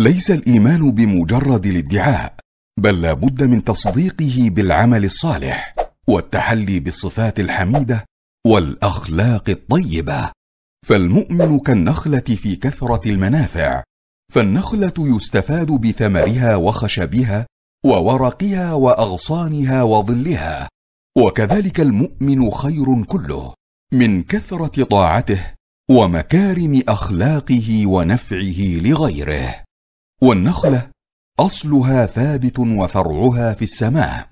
ليس الايمان بمجرد الادعاء بل لا بد من تصديقه بالعمل الصالح والتحلي بالصفات الحميده والاخلاق الطيبه فالمؤمن كالنخله في كثره المنافع فالنخله يستفاد بثمرها وخشبها وورقها واغصانها وظلها وكذلك المؤمن خير كله من كثره طاعته ومكارم اخلاقه ونفعه لغيره والنخلة أصلها ثابت وفرعها في السماء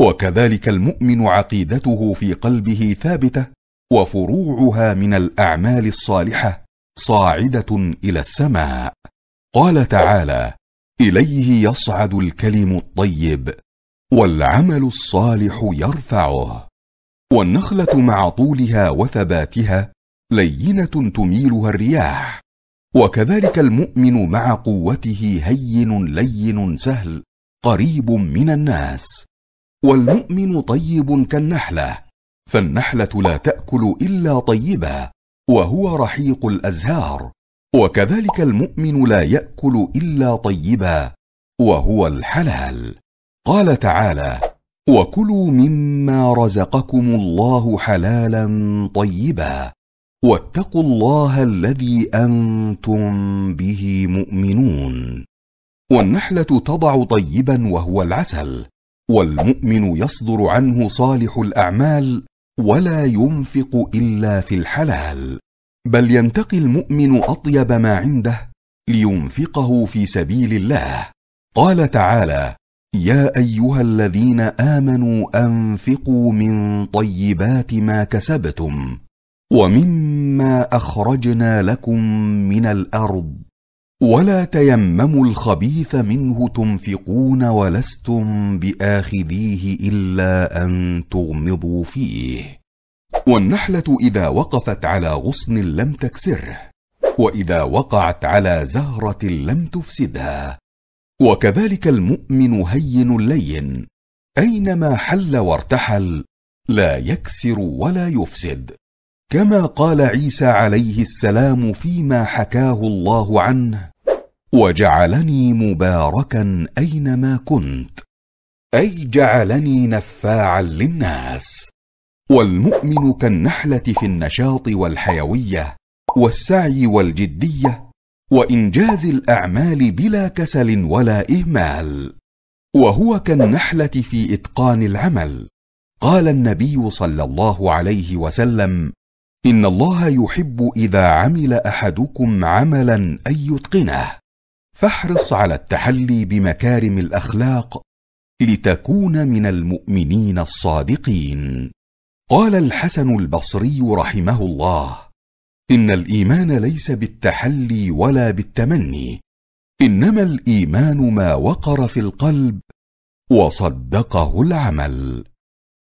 وكذلك المؤمن عقيدته في قلبه ثابتة وفروعها من الأعمال الصالحة صاعدة إلى السماء قال تعالى إليه يصعد الكلم الطيب والعمل الصالح يرفعه والنخلة مع طولها وثباتها لينة تميلها الرياح وكذلك المؤمن مع قوته هين لين سهل قريب من الناس والمؤمن طيب كالنحله فالنحله لا تاكل الا طيبا وهو رحيق الازهار وكذلك المؤمن لا ياكل الا طيبا وهو الحلال قال تعالى وكلوا مما رزقكم الله حلالا طيبا واتقوا الله الذي انتم به مؤمنون والنحله تضع طيبا وهو العسل والمؤمن يصدر عنه صالح الاعمال ولا ينفق الا في الحلال بل ينتقي المؤمن اطيب ما عنده لينفقه في سبيل الله قال تعالى يا ايها الذين امنوا انفقوا من طيبات ما كسبتم ومما اخرجنا لكم من الارض ولا تيمموا الخبيث منه تنفقون ولستم باخذيه الا ان تغمضوا فيه والنحله اذا وقفت على غصن لم تكسره واذا وقعت على زهره لم تفسدها وكذلك المؤمن هين لين اينما حل وارتحل لا يكسر ولا يفسد كما قال عيسى عليه السلام فيما حكاه الله عنه وجعلني مباركا اينما كنت اي جعلني نفاعا للناس والمؤمن كالنحله في النشاط والحيويه والسعي والجديه وانجاز الاعمال بلا كسل ولا اهمال وهو كالنحله في اتقان العمل قال النبي صلى الله عليه وسلم ان الله يحب اذا عمل احدكم عملا ان يتقنه فاحرص على التحلي بمكارم الاخلاق لتكون من المؤمنين الصادقين قال الحسن البصري رحمه الله ان الايمان ليس بالتحلي ولا بالتمني انما الايمان ما وقر في القلب وصدقه العمل